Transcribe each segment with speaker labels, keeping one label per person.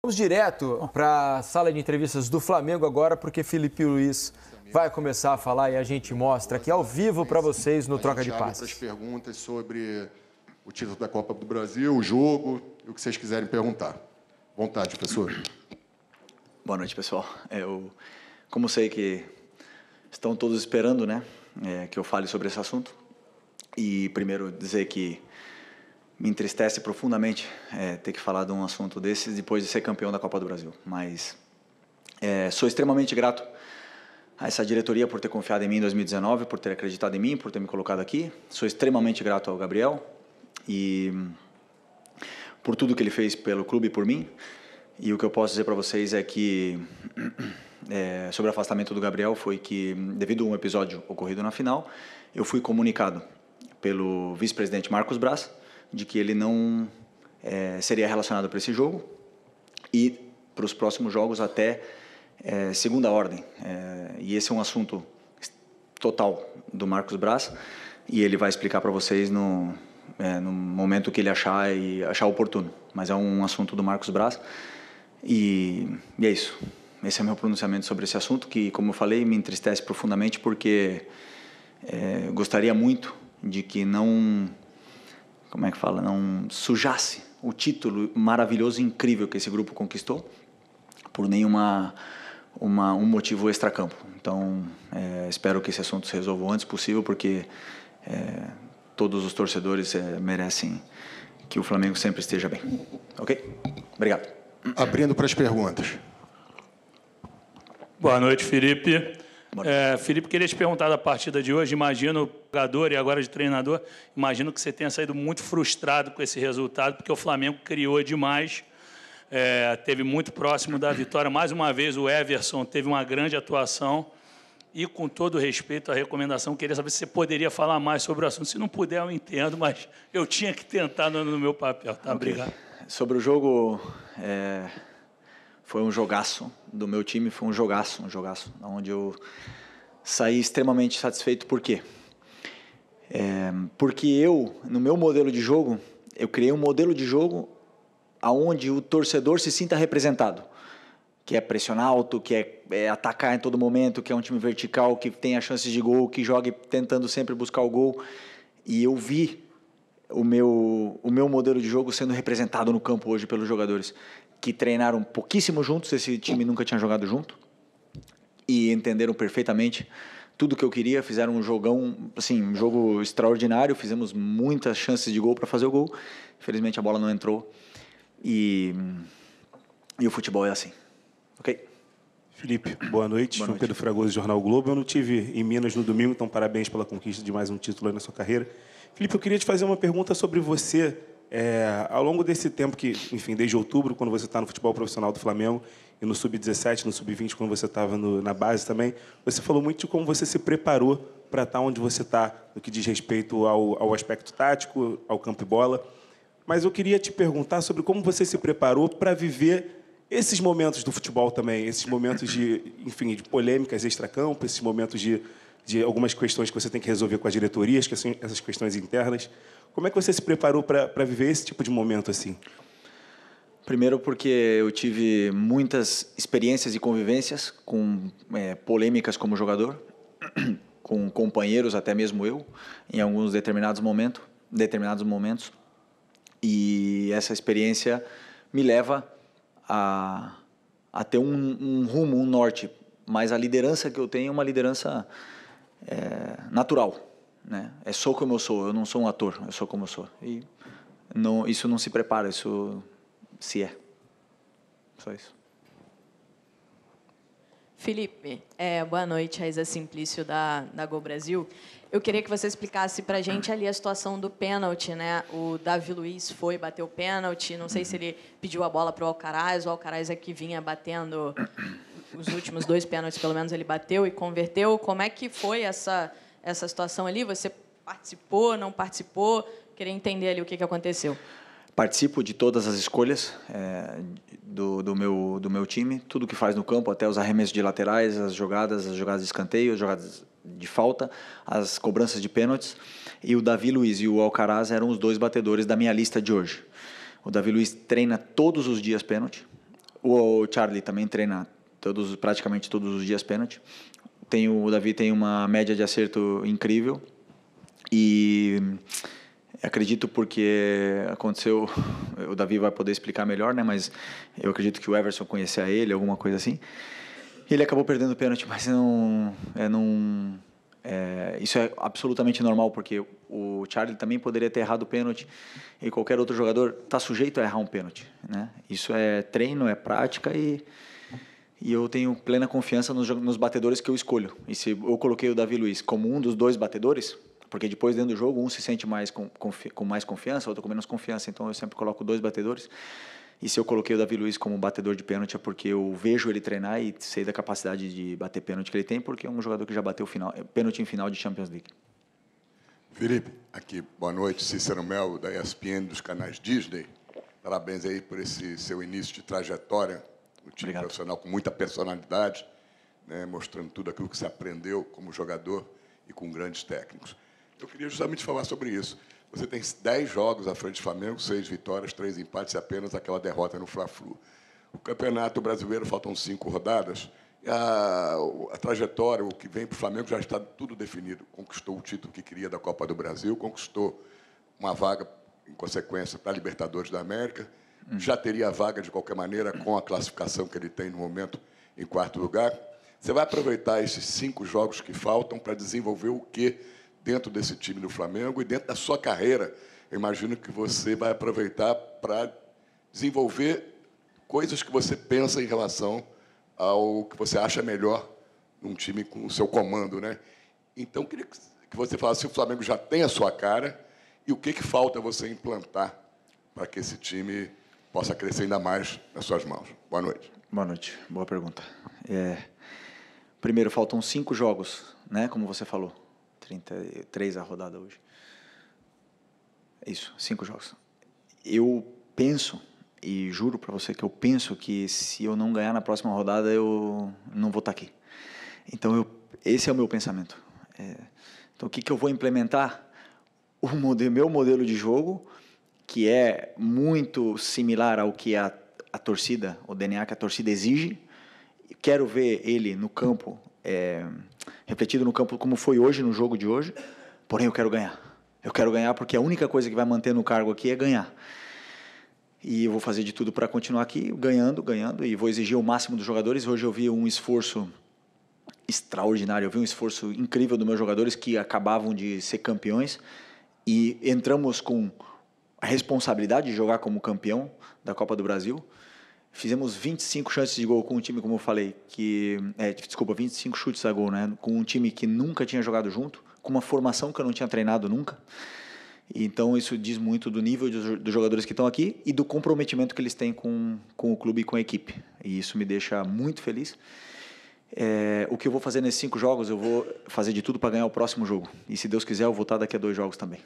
Speaker 1: Vamos direto para a sala de entrevistas do Flamengo agora, porque Felipe Luiz vai começar a falar e a gente mostra aqui ao vivo para vocês no Troca de Passes.
Speaker 2: Essas perguntas sobre
Speaker 3: o título da Copa do Brasil, o jogo, o que vocês quiserem perguntar. Vontade, professor. Boa noite, pessoal. Eu, como sei que estão todos esperando, né, é, que eu fale sobre esse assunto, e primeiro dizer que me entristece profundamente é, ter que falar de um assunto desses depois de ser campeão da Copa do Brasil. Mas é, sou extremamente grato a essa diretoria por ter confiado em mim em 2019, por ter acreditado em mim, por ter me colocado aqui. Sou extremamente grato ao Gabriel e hum, por tudo que ele fez pelo clube e por mim. E o que eu posso dizer para vocês é que hum, é, sobre o afastamento do Gabriel foi que hum, devido a um episódio ocorrido na final, eu fui comunicado pelo vice-presidente Marcos Braz de que ele não é, seria relacionado para esse jogo e para os próximos jogos até é, segunda ordem. É, e esse é um assunto total do Marcos Braz e ele vai explicar para vocês no, é, no momento que ele achar e achar oportuno. Mas é um assunto do Marcos Braz e, e é isso. Esse é meu pronunciamento sobre esse assunto que, como eu falei, me entristece profundamente porque é, gostaria muito de que não como é que fala, não sujasse o título maravilhoso e incrível que esse grupo conquistou por nenhuma uma, um motivo extracampo. Então, é, espero que esse assunto se resolva o antes possível, porque é, todos os torcedores é, merecem que o Flamengo sempre esteja bem. Ok? Obrigado. Abrindo para as perguntas.
Speaker 4: Boa noite, Felipe. É, Felipe, queria te perguntar da partida de hoje. Imagino, jogador e agora de treinador, imagino que você tenha saído muito frustrado com esse resultado, porque o Flamengo criou demais, é, teve muito próximo da vitória. Mais uma vez, o Everson teve uma grande atuação. E com todo respeito à recomendação, queria saber se você poderia falar mais sobre o assunto. Se não puder, eu entendo, mas eu tinha que tentar no, no meu papel. Tá? Okay. Obrigado.
Speaker 3: Sobre o jogo, é foi um jogaço do meu time, foi um jogaço, um jogaço, onde eu saí extremamente satisfeito. Por quê? É, porque eu, no meu modelo de jogo, eu criei um modelo de jogo aonde o torcedor se sinta representado. Que é pressionar alto, que é, é, atacar em todo momento, que é um time vertical, que tem a chance de gol, que joga tentando sempre buscar o gol. E eu vi o meu, o meu modelo de jogo sendo representado no campo hoje pelos jogadores que treinaram pouquíssimo juntos, esse time nunca tinha jogado junto e entenderam perfeitamente tudo que eu queria, fizeram um jogão, assim, um jogo extraordinário, fizemos muitas chances de gol para fazer o gol. Infelizmente a bola não entrou. E e o futebol é assim. OK? Felipe, boa noite. Boa noite. João Pedro Fragoso, Jornal Globo. Eu não
Speaker 1: tive em Minas no domingo, então parabéns pela conquista de mais um título aí na sua carreira. Felipe, eu queria te fazer uma pergunta sobre você é, ao longo desse tempo que, enfim, desde outubro, quando você está no futebol profissional do Flamengo, e no sub-17, no sub-20, quando você estava na base também, você falou muito de como você se preparou para estar tá onde você está, no que diz respeito ao, ao aspecto tático, ao campo e bola. Mas eu queria te perguntar sobre como você se preparou para viver esses momentos do futebol também, esses momentos de, enfim, de polêmicas extra-campo, esses momentos de de algumas questões que você tem que resolver com as diretorias, que são essas questões internas. Como é que
Speaker 3: você se preparou para viver esse tipo de momento assim? Primeiro, porque eu tive muitas experiências e convivências com é, polêmicas como jogador, com companheiros, até mesmo eu, em alguns determinados, momento, determinados momentos. E essa experiência me leva a, a ter um, um rumo, um norte. Mas a liderança que eu tenho é uma liderança é, natural, né? É só como eu sou, eu não sou um ator, eu sou como eu sou. E não, isso não se prepara, isso se é. Só isso.
Speaker 2: Felipe, é, boa noite, Isa Simplício, da, da Go Brasil. Eu queria que você explicasse para a gente ali a situação do pênalti. Né? O Davi Luiz foi, bateu o pênalti, não sei se ele pediu a bola para o Alcaraz, o Alcaraz é que vinha batendo os últimos dois pênaltis, pelo menos, ele bateu e converteu. Como é que foi essa, essa situação ali? Você participou, não participou? Queria entender ali o que, que aconteceu.
Speaker 3: Participo de todas as escolhas é, do, do, meu, do meu time, tudo que faz no campo, até os arremessos de laterais, as jogadas, as jogadas de escanteio, as jogadas de falta, as cobranças de pênaltis. E o Davi Luiz e o Alcaraz eram os dois batedores da minha lista de hoje. O Davi Luiz treina todos os dias pênalti. O Charlie também treina todos, praticamente todos os dias pênalti. Tem, o Davi tem uma média de acerto incrível e acredito porque aconteceu, o Davi vai poder explicar melhor, né? Mas eu acredito que o Everson conhecia ele, alguma coisa assim. Ele acabou perdendo o pênalti, mas não, é, não é, isso é absolutamente normal porque o Charlie também poderia ter errado o pênalti e qualquer outro jogador está sujeito a errar um pênalti, né? Isso é treino, é prática e e eu tenho plena confiança nos, nos batedores que eu escolho. E se eu coloquei o Davi Luiz como um dos dois batedores, porque depois dentro do jogo um se sente mais com, com mais confiança, outro com menos confiança. Então eu sempre coloco dois batedores. E se eu coloquei o Davi Luiz como batedor de pênalti é porque eu vejo ele treinar e sei da capacidade de bater pênalti que ele tem, porque é um jogador que já bateu final, pênalti em final de Champions League.
Speaker 2: Felipe, aqui, boa noite. Cícero Mel, da ESPN, dos canais Disney. Parabéns aí por esse seu início de trajetória um time Obrigado. profissional com muita personalidade, né, mostrando tudo aquilo que se aprendeu como jogador e com grandes técnicos. Eu queria justamente falar sobre isso. Você tem 10 jogos à frente do Flamengo, 6 vitórias, 3 empates e apenas aquela derrota no Fla-Flu. O Campeonato Brasileiro faltam 5 rodadas. A, a, trajetória, o que vem para o Flamengo já está tudo definido. Conquistou o título que queria da Copa do Brasil, conquistou uma vaga, em consequência, para a Libertadores da América, Uhum. Já teria vaga de qualquer maneira com a classificação que ele tem no momento em quarto lugar. Você vai aproveitar esses cinco jogos que faltam para desenvolver o que dentro desse time do Flamengo e dentro da sua carreira. Eu imagino que você vai aproveitar para desenvolver coisas que você pensa em relação ao que você acha melhor num time com o seu comando, né? Então queria que você falasse se o Flamengo já tem a sua cara e o que que falta você implantar para que esse time possa crescer ainda mais nas suas mãos.
Speaker 3: Boa noite. Boa noite. Boa pergunta. É, primeiro, faltam cinco jogos, né? Como você falou, 33 a rodada hoje. É isso, cinco jogos. Eu penso e juro para você que eu penso que se eu não ganhar na próxima rodada eu não vou estar tá aqui. Então eu, esse é o meu pensamento. É, então o que, que eu vou implementar? O modelo, meu modelo de jogo que é muito similar ao que a, a torcida, o DNA que a torcida exige. Quero ver ele no campo, é, refletido no campo como foi hoje, no jogo de hoje. Porém, eu quero ganhar. Eu quero ganhar porque a única coisa que vai manter no cargo aqui é ganhar. E eu vou fazer de tudo para continuar aqui, ganhando, ganhando, e vou exigir o máximo dos jogadores. Hoje eu vi um esforço extraordinário, eu vi um esforço incrível dos meus jogadores que acabavam de ser campeões e entramos com a responsabilidade de jogar como campeão da Copa do Brasil. Fizemos 25 chances de gol com um time, como eu falei, que. É, desculpa, 25 chutes a gol, né? Com um time que nunca tinha jogado junto, com uma formação que eu não tinha treinado nunca. Então, isso diz muito do nível dos, jogadores que estão aqui e do comprometimento que eles têm com, com o clube e com a equipe. E isso me deixa muito feliz. É, o que eu vou fazer nesses cinco jogos, eu vou fazer de tudo para ganhar o próximo jogo. E se Deus quiser, eu vou estar daqui a dois jogos também.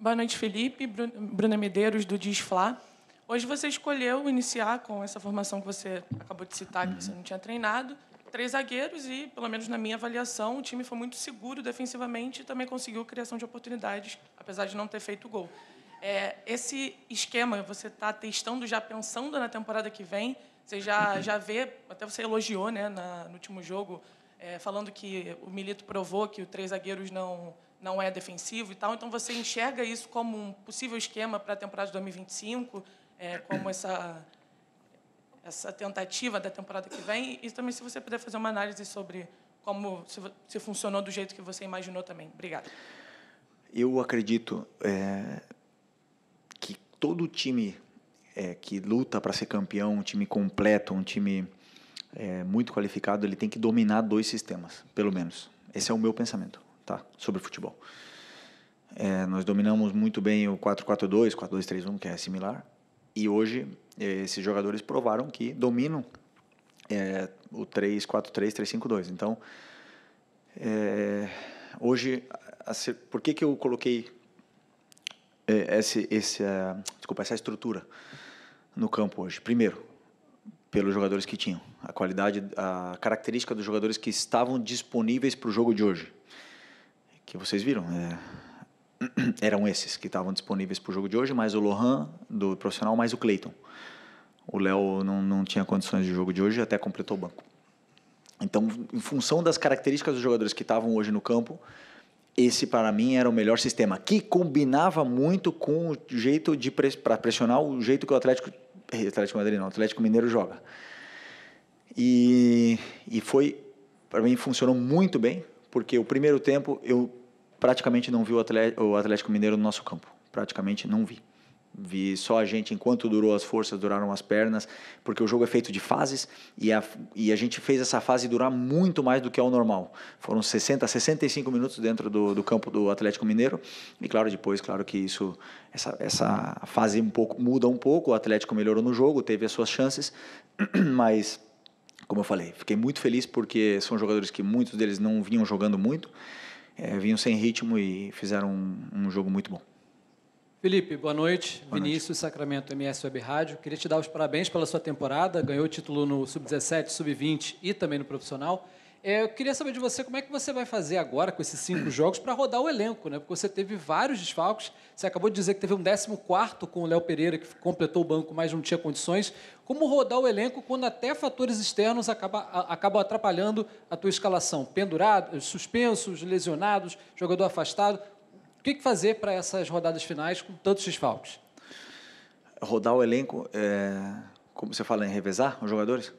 Speaker 4: Boa noite, Felipe. Bruna Medeiros, do Disfla. Hoje você escolheu iniciar com essa formação que você acabou de citar, que você não tinha treinado, três zagueiros e, pelo menos na minha avaliação, o time foi muito seguro defensivamente e também conseguiu criação de oportunidades, apesar de não ter feito gol. É, esse esquema você está testando, já pensando na temporada que vem, você já, já vê, até você elogiou né, na, no último jogo, é, falando que o Milito provou que os três zagueiros não não é defensivo e tal. Então, você enxerga isso como um possível esquema para a temporada de 2025, é, como essa, essa tentativa da temporada que vem? E também, se você puder fazer uma análise sobre como se, se funcionou do jeito que você imaginou também. Obrigado.
Speaker 3: Eu acredito é, que todo time é, que luta para ser campeão, um time completo, um time é, muito qualificado, ele tem que dominar dois sistemas, pelo menos. Esse é o meu pensamento tá? sobre futebol. É, nós dominamos muito bem o 4-4-2, 4-2-3-1, que é similar. E hoje é, esses jogadores provaram que dominam é, o 3-4-3, 3-5-2. Então, é, hoje, a, a, por que, que eu coloquei é, esse, esse, uh, desculpa, essa estrutura no campo hoje? Primeiro, pelos jogadores que tinham, a qualidade, a característica dos jogadores que estavam disponíveis para o jogo de hoje que vocês viram. É, eram esses que estavam disponíveis para o jogo de hoje, mais o Lohan, do profissional, mais o Clayton. O Léo não, não tinha condições de jogo de hoje e até completou o banco. Então, em função das características dos jogadores que estavam hoje no campo, esse para mim era o melhor sistema, que combinava muito com o jeito de pres para pressionar, o jeito que o Atlético, eh, Atlético Madrid não, Atlético Mineiro joga. E, e foi, para mim, funcionou muito bem porque o primeiro tempo eu praticamente não vi o Atlético, Mineiro no nosso campo. Praticamente não vi. Vi só a gente, enquanto durou as forças, duraram as pernas, porque o jogo é feito de fases e a, e a gente fez essa fase durar muito mais do que é o normal. Foram 60, 65 minutos dentro do, do campo do Atlético Mineiro e, claro, depois, claro que isso, essa, essa fase um pouco muda um pouco. O Atlético melhorou no jogo, teve as suas chances, mas como eu falei, fiquei muito feliz porque são jogadores que muitos deles não vinham jogando muito, é, vinham sem ritmo e fizeram um, um jogo muito bom.
Speaker 1: Felipe, boa noite. Boa Vinícius, noite. Sacramento MS Web Rádio. Queria te dar os parabéns pela sua temporada. Ganhou o título no Sub-17, Sub-20 e também no profissional. É, eu queria saber de você como é que você vai fazer agora com esses cinco jogos para rodar o elenco, né? Porque você teve vários desfalques. Você acabou de dizer que teve um 14 com o Léo Pereira, que completou o banco, mas não tinha condições. Como rodar o elenco quando até fatores externos acabam acaba atrapalhando a tua escalação? Pendurados, suspensos, lesionados, jogador afastado. O que, que fazer para essas
Speaker 3: rodadas finais com tantos desfalques? Rodar o elenco, é... como você fala, em revezar os jogadores?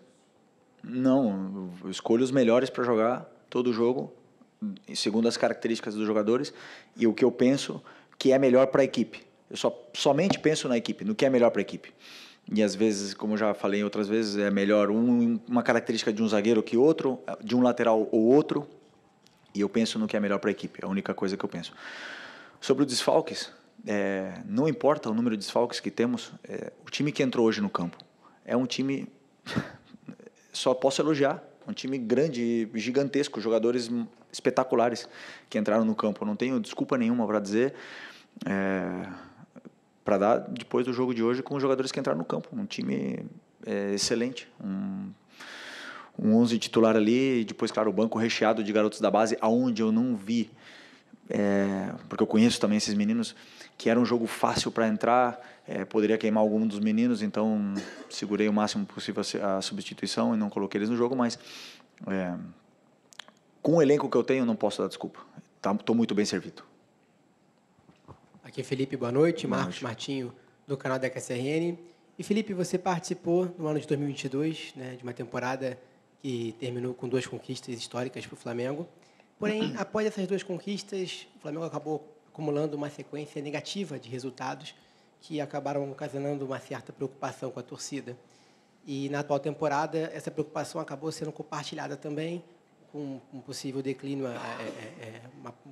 Speaker 3: Não, eu escolho os melhores para jogar todo jogo, segundo as características dos jogadores e o que eu penso que é melhor para a equipe. Eu só, somente penso na equipe, no que é melhor para a equipe. E às vezes, como já falei outras vezes, é melhor um, uma característica de um zagueiro que outro, de um lateral ou outro. E eu penso no que é melhor para a equipe, é a única coisa que eu penso. Sobre os desfalques, é, não importa o número de desfalques que temos, é, o time que entrou hoje no campo é um time só posso elogiar. Um time grande, gigantesco, jogadores espetaculares que entraram no campo. Não tenho desculpa nenhuma para dizer. É, para dar depois do jogo de hoje com os jogadores que entraram no campo. Um time é, excelente. Um, um 11 titular ali, e depois, claro, o banco recheado de garotos da base, aonde eu não vi é, porque eu conheço também esses meninos, que era um jogo fácil para entrar, é, poderia queimar algum dos meninos, então segurei o máximo possível a, substituição e não coloquei eles no jogo, mas é, com o elenco que eu tenho, não posso dar desculpa. Estou tá, muito bem servido.
Speaker 1: Aqui é Felipe, boa noite. Boa Marcos noite. Martinho, do canal da KCRN. E Felipe, você participou no ano de 2022 né, de uma temporada que terminou com duas conquistas históricas para o Flamengo Porém, após essas duas conquistas, o Flamengo acabou acumulando uma sequência negativa de resultados que acabaram ocasionando uma certa preocupação com a torcida. E na atual temporada, essa preocupação acabou sendo compartilhada também com um possível declínio, é, é, é,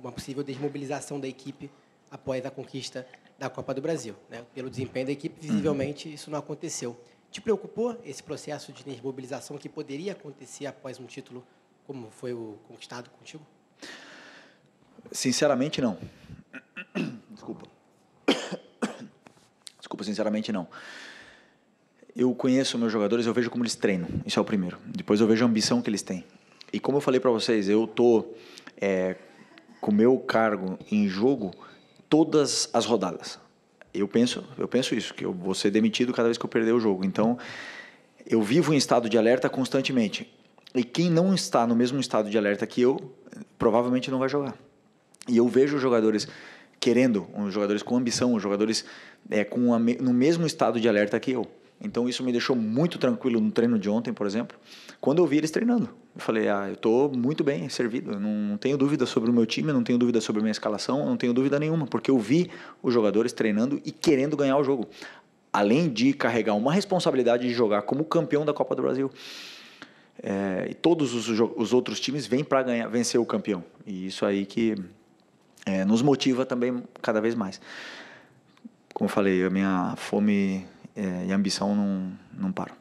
Speaker 1: uma possível desmobilização da equipe após a conquista da Copa do Brasil. Né? Pelo desempenho da equipe, visivelmente, uhum. isso não aconteceu. Te preocupou esse processo de desmobilização que poderia acontecer após um título como foi o conquistado contigo?
Speaker 3: Sinceramente, não. Desculpa. Desculpa, sinceramente, não. Eu conheço meus jogadores, eu vejo como eles treinam. Isso é o primeiro. Depois eu vejo a ambição que eles têm. E como eu falei para vocês, eu tô é, com meu cargo em jogo todas as rodadas. Eu penso, eu penso isso, que eu vou ser demitido cada vez que eu perder o jogo. Então, eu vivo em estado de alerta constantemente. E quem não está no mesmo estado de alerta que eu, provavelmente não vai jogar. E eu vejo jogadores querendo, os jogadores com ambição, os jogadores é, com a, no mesmo estado de alerta que eu. Então isso me deixou muito tranquilo no treino de ontem, por exemplo, quando eu vi eles treinando. Eu falei, ah, eu estou muito bem servido, eu não tenho dúvida sobre o meu time, eu não tenho dúvida sobre a minha escalação, não tenho dúvida nenhuma, porque eu vi os jogadores treinando e querendo ganhar o jogo. Além de carregar uma responsabilidade de jogar como campeão da Copa do Brasil. É, e todos os, os outros times vêm para vencer o campeão. E isso aí que é, nos motiva também cada vez mais. Como eu falei, a minha fome é, e ambição não, não param.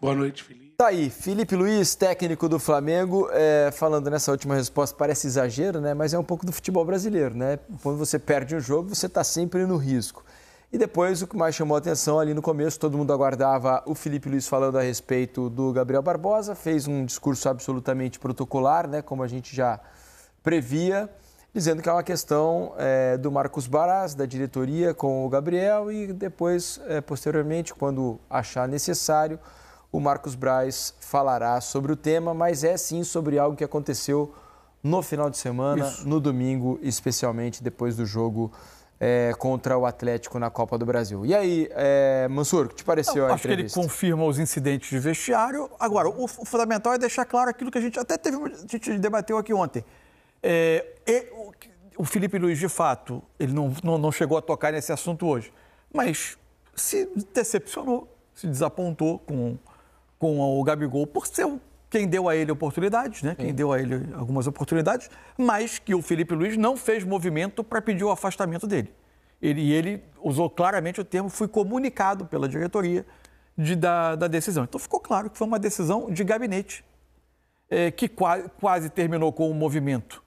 Speaker 1: Boa noite, Felipe. Tá
Speaker 3: aí, Felipe Luiz, técnico do Flamengo,
Speaker 1: é, falando nessa última resposta, parece exagero, né? Mas é um pouco do futebol brasileiro, né? Quando você perde um jogo, você está sempre no risco. E depois, o que mais chamou a atenção ali no começo, todo mundo aguardava o Felipe Luiz falando a respeito do Gabriel Barbosa, fez um discurso absolutamente protocolar, né? Como a gente já previa, dizendo que é uma questão é, do Marcos Baraz, da diretoria, com o Gabriel e depois, é, posteriormente, quando achar necessário, o Marcos Braz falará sobre o tema, mas é sim sobre algo que aconteceu no final de semana, Isso. no domingo, especialmente depois do jogo é, contra o Atlético na Copa do Brasil. E aí, é, Mansur, o que te pareceu Eu,
Speaker 4: a acho entrevista? Acho que ele
Speaker 1: confirma os incidentes de vestiário.
Speaker 4: Agora, o, o fundamental é deixar claro aquilo que a gente até teve, a gente debateu aqui ontem. É, o, o Felipe Luiz, de fato, ele não, não, não chegou a tocar nesse assunto hoje, mas se decepcionou, se desapontou com, com o Gabigol por ser quem deu a ele oportunidades, né? Quem deu a ele algumas oportunidades, mas que o Felipe Luiz não fez movimento para pedir o afastamento dele. Ele, e ele usou claramente o termo, foi comunicado pela diretoria de, da, da, decisão. Então ficou claro que foi uma decisão de gabinete, é, que qua, quase terminou com o movimento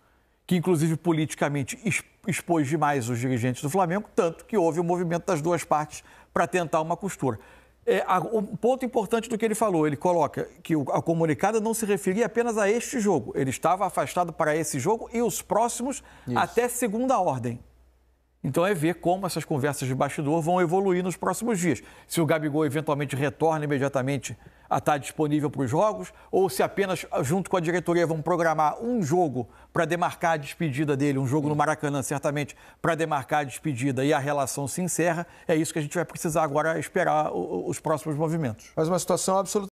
Speaker 4: que inclusive politicamente expôs demais os dirigentes do Flamengo, tanto que houve o um movimento das duas partes para tentar uma costura. É, um ponto importante do que ele falou, ele coloca que o, a comunicada não se referia apenas a este jogo, ele estava afastado para esse jogo e os próximos Isso. até segunda ordem. Então é ver como essas conversas de bastidor vão evoluir nos próximos dias. Se o Gabigol eventualmente retorna imediatamente a estar disponível para os jogos, ou se apenas, ah, junto com a diretoria, vão programar um jogo para demarcar a despedida dele, um jogo no Maracanã, certamente, para demarcar a despedida e a relação se encerra, é isso que a gente vai precisar agora esperar os próximos movimentos. Mas uma situação absolutamente